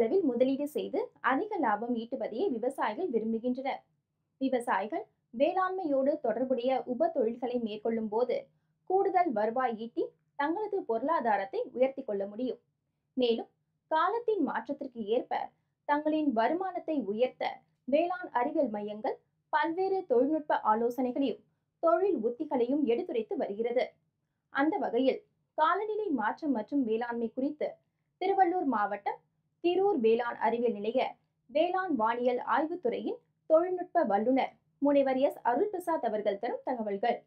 அளவில் முதலீடு செய்து அதிக லாபம் ஈட்டுவதையே விவசாயிகள் விரும்புகின்றனர் விவசாயிகள் வேளாண்மையோடு தொடர்புடைய உப தொழில்களை மேற்கொள்ளும் போது கூடுதல் வருவாய் ஈட்டி தங்களது பொருளாதாரத்தை உயர்த்தி கொள்ள முடியும் மேலும் காலத்தின் மாற்றத்திற்கு ஏற்ப தங்களின் வருமானத்தை உயர்த்த வேளாண் அறிவியல் மையங்கள் பல்வேறு தொழில்நுட்ப ஆலோசனைகளையும் தொழில் உத்திகளையும் எடுத்துரைத்து வருகிறது அந்த வகையில் காலநிலை மாற்றம் மற்றும் வேளாண்மை குறித்து திருவள்ளூர் மாவட்டம் திரூர் வேளாண் அறிவியல் நிலைய வேளாண் வானியல் ஆய்வுத்துறையின் தொழில்நுட்ப வல்லுநர் முனைவர் எஸ் அருள் பிரசாத் அவர்கள் தரும் தகவல்கள்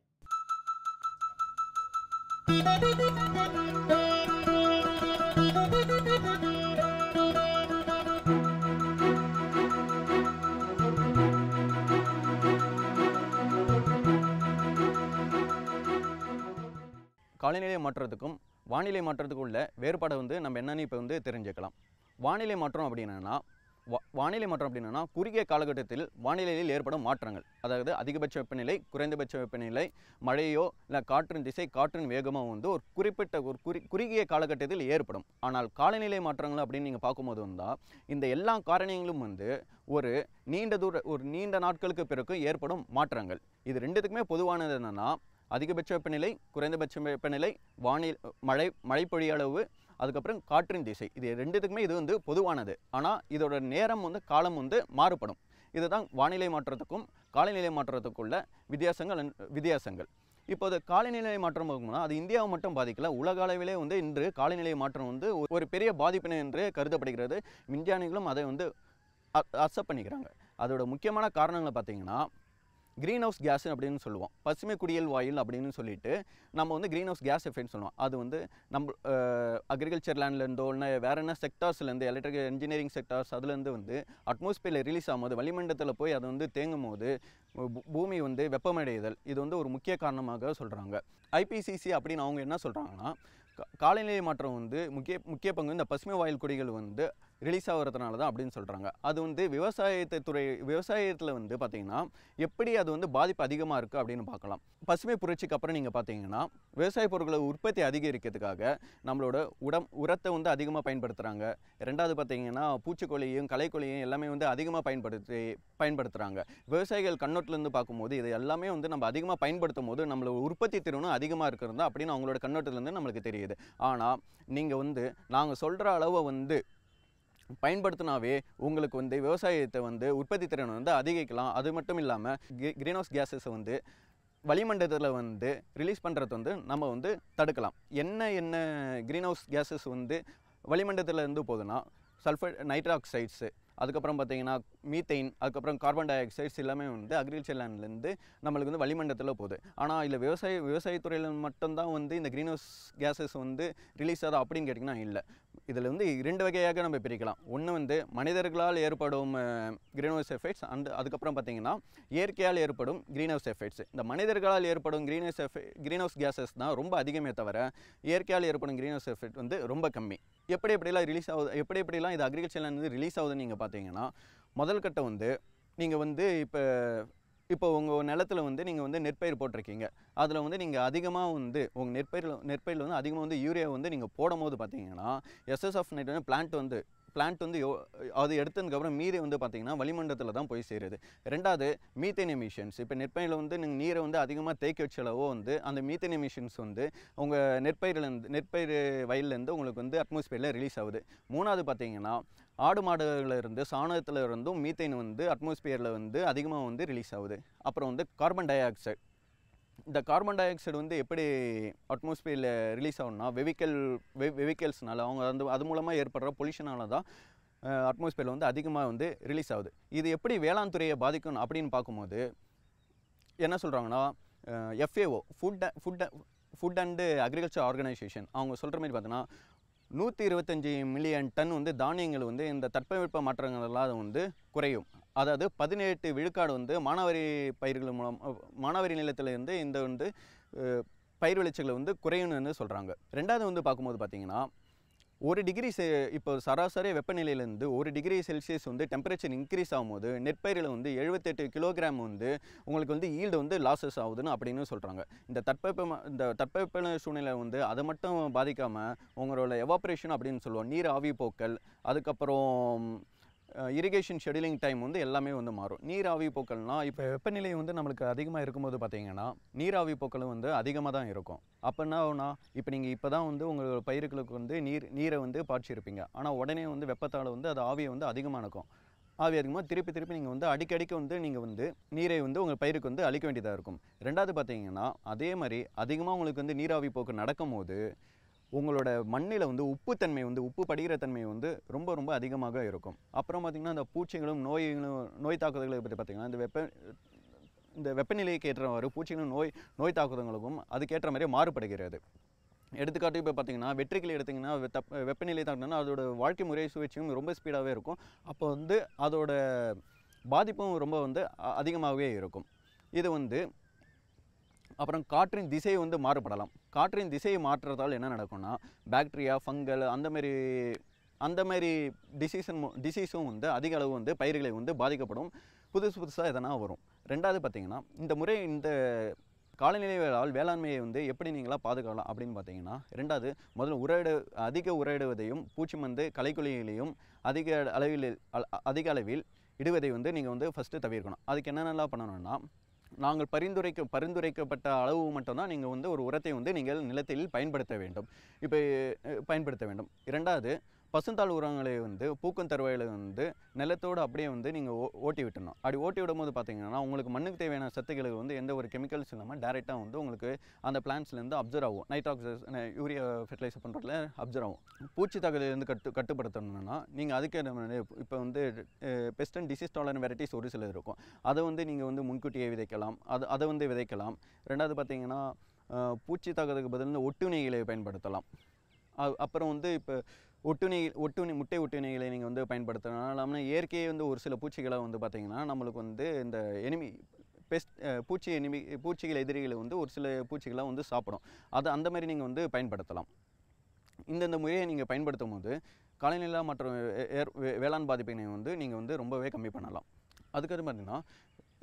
காலநிலை மாற்றத்துக்கும் வானிலை மாற்றத்துக்கும் உள்ள வேறுபாடு வந்து நம்ம என்னன்னு இப்போ வந்து தெரிஞ்சுக்கலாம் வானிலை மாற்றம் அப்படின்னா வானிலை மாற்றம் அப்படின்னா குறுகிய காலகட்டத்தில் வானிலையில் ஏற்படும் மாற்றங்கள் அதாவது அதிகபட்ச வெப்பநிலை குறைந்தபட்ச வெப்பநிலை மழையோ இல்லை காற்றின் திசை காற்றின் வேகமோ வந்து ஒரு குறிப்பிட்ட ஒரு குறி குறுகிய காலகட்டத்தில் ஏற்படும் ஆனால் காலநிலை மாற்றங்கள் அப்படின்னு நீங்கள் பார்க்கும்போது வந்தால் இந்த எல்லா காரணங்களும் வந்து ஒரு நீண்ட தூர ஒரு நீண்ட நாட்களுக்கு பிறகு ஏற்படும் மாற்றங்கள் இது ரெண்டுத்துக்குமே பொதுவானது என்னென்னா அதிகபட்ச வெப்பநிலை குறைந்தபட்ச வெப்பநிலை வானி மழை மழை பொழியளவு அதுக்கப்புறம் காற்றின் திசை இது ரெண்டுத்துக்குமே இது வந்து பொதுவானது ஆனால் இதோட நேரம் வந்து காலம் வந்து மாறுபடும் இதுதான் வானிலை மாற்றத்துக்கும் காலநிலை மாற்றத்துக்குள்ள வித்தியாசங்கள் வித்தியாசங்கள் இப்போது காலநிலை மாற்றம் போகும்னா அது இந்தியாவை மட்டும் பாதிக்கல உலக அளவிலே வந்து இன்று காலநிலை மாற்றம் வந்து ஒரு பெரிய பாதிப்பினை என்று கருதப்படுகிறது விஞ்ஞானிகளும் அதை வந்து அக்செப்ட் பண்ணிக்கிறாங்க அதோட முக்கியமான காரணங்களை பார்த்தீங்கன்னா க்ரீன் ஹவுஸ் கேஸ் அப்படின்னு சொல்லுவோம் பசுமை குடியல் வாயில் அப்படின்னு சொல்லிட்டு நம்ம வந்து க்ரீன் ஹவுஸ் கேஸ் எஃபெக்ட் சொல்லுவோம் அது வந்து நம்ம அக்ரிகல்ச்சர் லேண்ட்லேருந்தோ இல்லை வேறு என்ன செக்டார்ஸ்லேருந்து எலக்ட்ரிக்கல் இன்ஜினியரிங் செக்டார்ஸ் அதுலேருந்து வந்து அட்மாஸ்பியரில் ரிலீஸ் ஆகும்போது வளிமண்டலத்தில் போய் அது வந்து தேங்கும் போது பூமி வந்து வெப்பமடைதல் இது வந்து ஒரு முக்கிய காரணமாக சொல்கிறாங்க ஐபிசிசி அப்படின்னு அவங்க என்ன சொல்கிறாங்கன்னா காலநிலை மாற்றம் வந்து முக்கிய முக்கிய பங்கு இந்த பசுமை வாயில் குடிகள் வந்து ரிலீஸ் ஆகிறதுனால தான் அப்படின்னு சொல்கிறாங்க அது வந்து விவசாயத்தை துறை விவசாயத்தில் வந்து பார்த்திங்கன்னா எப்படி அது வந்து பாதிப்பு அதிகமாக இருக்குது அப்படின்னு பார்க்கலாம் பசுமை புரட்சிக்கு அப்புறம் நீங்கள் பார்த்தீங்கன்னா விவசாய பொருட்களை உற்பத்தி அதிகரிக்கிறதுக்காக நம்மளோட உடம் உரத்தை வந்து அதிகமாக பயன்படுத்துகிறாங்க ரெண்டாவது பார்த்திங்கன்னா பூச்சிக்கொல்லியும் கலைக்கொல்லியும் எல்லாமே வந்து அதிகமாக பயன்படுத்தி பயன்படுத்துகிறாங்க விவசாயிகள் கண்ணோட்டிலேருந்து பார்க்கும்போது இது எல்லாமே வந்து நம்ம அதிகமாக பயன்படுத்தும் போது நம்மளோட உற்பத்தி திறனும் அதிகமாக இருக்கிறதா அப்படின்னு அவங்களோட கண்ணோட்டத்துலேருந்து நம்மளுக்கு தெரியுது ஆனால் நீங்கள் வந்து நாங்கள் சொல்கிற அளவை வந்து பயன்படுத்தினாவே உங்களுக்கு வந்து விவசாயத்தை வந்து உற்பத்தி திறனை வந்து அதிகரிக்கலாம் அது மட்டும் இல்லாமல் கிரீன் ஹவுஸ் கேஸஸை வந்து வளிமண்டலத்தில் வந்து ரிலீஸ் பண்ணுறது வந்து நம்ம வந்து தடுக்கலாம் என்ன என்ன கிரீன் ஹவுஸ் கேஸஸ் வந்து வளிமண்டலத்தில் இருந்து போகுதுன்னா சல்ஃபர் நைட்ராக்சைட்ஸு அதுக்கப்புறம் பார்த்தீங்கன்னா மீத்தெயின் அதுக்கப்புறம் கார்பன் டை ஆக்சைட்ஸ் எல்லாமே வந்து அக்ரிகல்ச்சர் லேண்ட்லேருந்து நம்மளுக்கு வந்து வளிமண்டலத்தில் போகுது ஆனால் இல்லை விவசாய விவசாயத்துறையில் மட்டும்தான் வந்து இந்த க்ரீன் ஹவுஸ் கேஸஸ் வந்து ரிலீஸ் ஆகுது அப்படின்னு கேட்டிங்கன்னா இல்லை இதில் வந்து ரெண்டு வகையாக நம்ம பிரிக்கலாம் ஒன்று வந்து மனிதர்களால் ஏற்படும் க்ரீன் ஹவுஸ் எஃபெக்ட்ஸ் அண்ட் அதுக்கப்புறம் பார்த்தீங்கன்னா இயற்கையால் ஏற்படும் க்ரீன் ஹவுஸ் எஃபெக்ட்ஸ் இந்த மனிதர்களால் ஏற்படும் க்ரீன் ஹவுஸ் எஃபெ க்ரீன் ஹவுஸ் கேஸஸ் தான் ரொம்ப அதிகமே தவிர இயற்கையால் ஏற்படும் க்ரீன் ஹவுஸ் எஃபெக்ட் வந்து ரொம்ப கம்மி எப்படி எப்படிலாம் ரிலீஸ் ஆகுது எப்படி எப்படிலாம் இது அக்ரிகல்ச்சர்லேருந்து ரிலீஸ் ஆகுதுன்னு நீங்கள் பார்த்தீங்கன்னா முதல் கட்டம் வந்து நீங்கள் வந்து இப்போ இப்போ உங்கள் நிலத்தில் வந்து நீங்கள் வந்து நெற்பயிர் போட்டிருக்கீங்க அதில் வந்து நீங்கள் அதிகமாக வந்து உங்கள் நெற்பயிரில் நெற்பயிரில் வந்து அதிகமாக வந்து யூரியா வந்து நீங்கள் போடும் போது பார்த்தீங்கன்னா எஸ்எஸ்எஃப் நைட் வந்து பிளான்ட் வந்து பிளான்ட் வந்து அது எடுத்ததுக்கப்புறம் மீதி வந்து பார்த்திங்கன்னா வளிமண்டலத்தில் தான் போய் சேருது ரெண்டாவது மீத்தேன் எமிஷன்ஸ் இப்போ நெற்பயிரில் வந்து நீங்கள் நீரை வந்து அதிகமாக தேக்கி வச்சளவோ வந்து அந்த மீத்தேன் எமிஷன்ஸ் வந்து உங்கள் நெற்பயிரிலேருந்து நெற்பயிர் வயல்லேருந்து உங்களுக்கு வந்து அட்மாஸ்பியரில் ரிலீஸ் ஆகுது மூணாவது பார்த்தீங்கன்னா ஆடு மாடுகளில் இருந்து சாணத்தில் இருந்தும் மீத்தேன் வந்து அட்மாஸ்பியரில் வந்து அதிகமாக வந்து ரிலீஸ் ஆகுது அப்புறம் வந்து கார்பன் டை ஆக்சைடு இந்த கார்பன் டை ஆக்சைடு வந்து எப்படி அட்மாஸ்பியரில் ரிலீஸ் ஆகும்னா வெவிக்கல் வெ வெவிக்கல்ஸ்னால அவங்க வந்து அது மூலமாக ஏற்படுற பொல்யூஷனால தான் அட்மாஸ்பியரில் வந்து அதிகமாக வந்து ரிலீஸ் ஆகுது இது எப்படி வேளாண் துறையை பாதிக்கும் அப்படின்னு பார்க்கும்போது என்ன சொல்கிறாங்கன்னா FAO food food food and agriculture organisation அவங்க சொல்கிற மாதிரி பார்த்தோன்னா நூற்றி இருபத்தஞ்சி மில்லியன் டன் வந்து தானியங்கள் வந்து இந்த தட்பவெப்ப இல்லாத வந்து குறையும் அதாவது பதினெட்டு விழுக்காடு வந்து மானாவாரி பயிர்கள் மூலம் மானாவாரி நிலத்திலேருந்து இந்த வந்து பயிர் விளைச்சல்களை வந்து குறையும்னு சொல்கிறாங்க ரெண்டாவது வந்து பார்க்கும்போது பார்த்திங்கன்னா ஒரு டிகிரி செ இப்போ சராசரி வெப்பநிலையிலேருந்து ஒரு டிகிரி செல்சியஸ் வந்து டெம்பரேச்சர் இன்க்ரீஸ் ஆகும்போது நெற்பயிரில் வந்து எழுபத்தெட்டு கிலோகிராம் வந்து உங்களுக்கு வந்து ஈல்டு வந்து லாஸஸ் ஆகுதுன்னு அப்படின்னு சொல்கிறாங்க இந்த தட்பவெப்ப இந்த தட்பவெப்ப சூழ்நிலை வந்து அதை மட்டும் பாதிக்காமல் உங்களோட எவாப்ரேஷன் அப்படின்னு சொல்லுவோம் நீர் ஆவி போக்கல் அதுக்கப்புறம் இரிகேஷன் ஷெடியூலிங் டைம் வந்து எல்லாமே வந்து மாறும் நீராவி பூக்கள்னால் இப்போ வெப்பநிலை வந்து நம்மளுக்கு அதிகமாக இருக்கும்போது பார்த்தீங்கன்னா நீராவி பூக்களும் வந்து அதிகமாக தான் இருக்கும் அப்போனா இப்போ நீங்கள் இப்போ தான் வந்து உங்கள் பயிர்களுக்கு வந்து நீர் நீரை வந்து பாய்ச்சிருப்பீங்க ஆனால் உடனே வந்து வெப்பத்தால் வந்து அது ஆவியை வந்து அதிகமாக நடக்கும் ஆவி அதிகமாக திருப்பி திருப்பி நீங்கள் வந்து அடிக்கடிக்கு வந்து நீங்கள் வந்து நீரை வந்து உங்கள் பயிருக்கு வந்து அழிக்க வேண்டியதாக இருக்கும் ரெண்டாவது பார்த்தீங்கன்னா அதே மாதிரி அதிகமாக உங்களுக்கு வந்து நீராவி போக்கு நடக்கும் போது உங்களோட மண்ணில் வந்து உப்புத்தன்மை வந்து உப்பு படுகிற தன்மை வந்து ரொம்ப ரொம்ப அதிகமாக இருக்கும் அப்புறம் பார்த்திங்கன்னா அந்த பூச்சிகளும் நோய்களும் நோய் தாக்குதல்களை பற்றி பார்த்திங்கன்னா இந்த வெப்ப இந்த வெப்பநிலைக்கு ஏற்றவாறு பூச்சிகளும் நோய் நோய் தாக்குதங்களுக்கும் அதுக்கேற்ற மாதிரி மாறுபடுகிறது எடுத்துக்காட்டு இப்போ பார்த்தீங்கன்னா வெற்றிகள் எடுத்திங்கன்னா தப் வெப்பநிலை தாக்குனா அதோட வாழ்க்கை முறை சுழற்சியும் ரொம்ப ஸ்பீடாகவே இருக்கும் அப்போ வந்து அதோட பாதிப்பும் ரொம்ப வந்து அதிகமாகவே இருக்கும் இது வந்து அப்புறம் காற்றின் திசை வந்து மாறுபடலாம் காற்றின் திசையை மாற்றுறதால் என்ன நடக்கும்னா பாக்டீரியா ஃபங்கல் அந்தமாரி அந்த மாதிரி டிசீஸும் டிசீஸும் வந்து அதிக அளவு வந்து பயிர்களை வந்து பாதிக்கப்படும் புதுசு புதுசாக எதனா வரும் ரெண்டாவது பார்த்திங்கன்னா இந்த முறை இந்த காலநிலை வேளால் வேளாண்மையை வந்து எப்படி நீங்களாக பாதுகாக்கலாம் அப்படின்னு பார்த்தீங்கன்னா ரெண்டாவது முதல்ல உரையிட அதிக உரையிடுவதையும் பூச்சி மந்து கலைக்குழிகளையும் அதிக அளவில் அதிக அளவில் இடுவதை வந்து நீங்கள் வந்து ஃபஸ்ட்டு தவிர்க்கணும் அதுக்கு என்னென்னலாம் பண்ணணும்னா நாங்கள் பரிந்துரைக்க பரிந்துரைக்கப்பட்ட அளவு மட்டும்தான் நீங்கள் வந்து ஒரு உரத்தை வந்து நீங்கள் நிலத்தில் பயன்படுத்த வேண்டும் இப்போ பயன்படுத்த வேண்டும் இரண்டாவது பசுந்தாள் உரங்களை வந்து பூக்கும் தருவாயில் வந்து நிலத்தோடு அப்படியே வந்து நீங்கள் ஓ ஓட்டி விட்டணும் அப்படி ஓட்டி விடும்போது பார்த்தீங்கன்னா உங்களுக்கு மண்ணுக்கு தேவையான சத்துக்களுக்கு வந்து எந்த ஒரு கெமிக்கல்ஸ் இல்லாமல் டேரெக்டாக வந்து உங்களுக்கு அந்த பிளான்ஸ்லேருந்து அப்சர்வ் ஆகும் நைட்ராக்சஸ் யூரியா ஃபெர்டிலைசர் பண்ணுறதுல அப்சர்வ் ஆகும் பூச்சி தகுதியிலேருந்து கட்டு கட்டுப்படுத்தணும்னா நீங்கள் அதுக்கு இப்போ வந்து pest and disease tolerant varieties ஒரு சில இருக்கும் அதை வந்து நீங்கள் வந்து முன்கூட்டியே விதைக்கலாம் அது அதை வந்து விதைக்கலாம் ரெண்டாவது பார்த்தீங்கன்னா பூச்சி தாக்கிறதுக்கு பதில் ஒட்டுணைகளை பயன்படுத்தலாம் அப்புறம் வந்து இப்போ ஒட்டுணி ஒட்டுணி முட்டை ஒட்டுணிகளை நீங்கள் வந்து பயன்படுத்தணும் இல்லாமல் இயற்கையே வந்து ஒரு சில பூச்சிகளை வந்து பார்த்தீங்கன்னா நம்மளுக்கு வந்து இந்த எனிமி பெஸ்ட் பூச்சி எனிமி பூச்சிகள் எதிரிகளை வந்து ஒரு சில பூச்சிகளாக வந்து சாப்பிடும் அதை அந்த மாதிரி நீங்கள் வந்து பயன்படுத்தலாம் இந்தந்த முறையை நீங்கள் பயன்படுத்தும் போது காலநிலை மற்றும் வேளாண் பாதிப்பினை வந்து நீங்கள் வந்து ரொம்பவே கம்மி பண்ணலாம் அதுக்கப்புறம் பார்த்தீங்கன்னா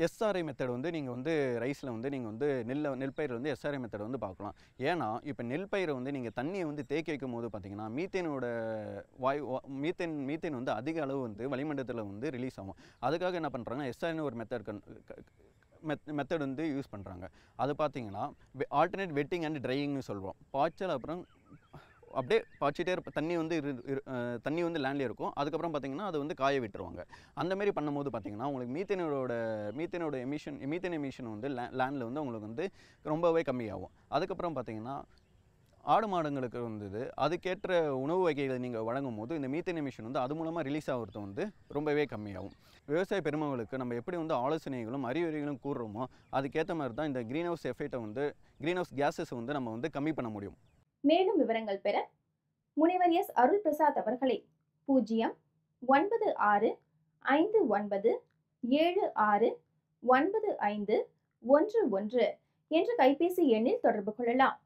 எஸ்ஆர்ஐ மெத்தட் வந்து நீங்கள் வந்து ரைஸில் வந்து நீங்கள் வந்து நெல்லை நெல் பயிர் வந்து எஸ்ஆர்ஐ மெத்தட் வந்து பார்க்கலாம் ஏன்னா இப்போ நெல் பயிரை வந்து நீங்கள் தண்ணியை வந்து தேக்கி வைக்கும் போது பார்த்தீங்கன்னா மீத்தேனோட வாயு மீத்தேன் மீத்தேன் வந்து அதிக அளவு வந்து வளிமண்டலத்தில் வந்து ரிலீஸ் ஆகும் அதுக்காக என்ன பண்ணுறாங்கன்னா எஸ்ஆர்னு ஒரு மெத்தட் மெத் மெத்தட் வந்து யூஸ் பண்ணுறாங்க அது பார்த்தீங்கன்னா ஆல்டர்னேட் வெட்டிங் அண்ட் ட்ரையிங்னு சொல்லுவோம் பாய்ச்சல் அப்புறம் அப்படியே பாய்ச்சிட்டே இருப்ப தண்ணி வந்து இரு தண்ணி வந்து லேண்ட்லேயே இருக்கும் அதுக்கப்புறம் பார்த்திங்கன்னா அது வந்து காய விட்டுருவாங்க அந்தமாரி பண்ணும்போது பார்த்திங்கன்னா உங்களுக்கு மீத்தனோட மீத்தனோட எமிஷன் மீத்தன எமிஷன் வந்து லே லேண்டில் வந்து உங்களுக்கு வந்து ரொம்பவே கம்மியாகும் அதுக்கப்புறம் பார்த்தீங்கன்னா ஆடு மாடுங்களுக்கு வந்தது அதுக்கேற்ற உணவு வகைகளை நீங்கள் வழங்கும் போது இந்த மீத்தனை மிஷின் வந்து அது மூலமாக ரிலீஸ் ஆகிறது வந்து ரொம்பவே கம்மியாகும் விவசாய பெருமகளுக்கு நம்ம எப்படி வந்து ஆலோசனைகளும் அறிவுரைகளும் கூறுறோமோ அதுக்கேற்ற மாதிரி தான் இந்த க்ரீன் ஹவுஸ் எஃபெக்டை வந்து க்ரீன் ஹவுஸ் கேஸஸ் வந்து நம்ம வந்து கம்மி பண்ண முடியும் மேலும் விவரங்கள் பெற முனைவர் எஸ் அருள் பிரசாத் அவர்களை பூஜ்ஜியம் ஒன்பது ஆறு ஐந்து ஒன்பது ஏழு ஆறு ஒன்பது ஐந்து ஒன்று ஒன்று என்ற கைபேசி எண்ணில் தொடர்பு கொள்ளலாம்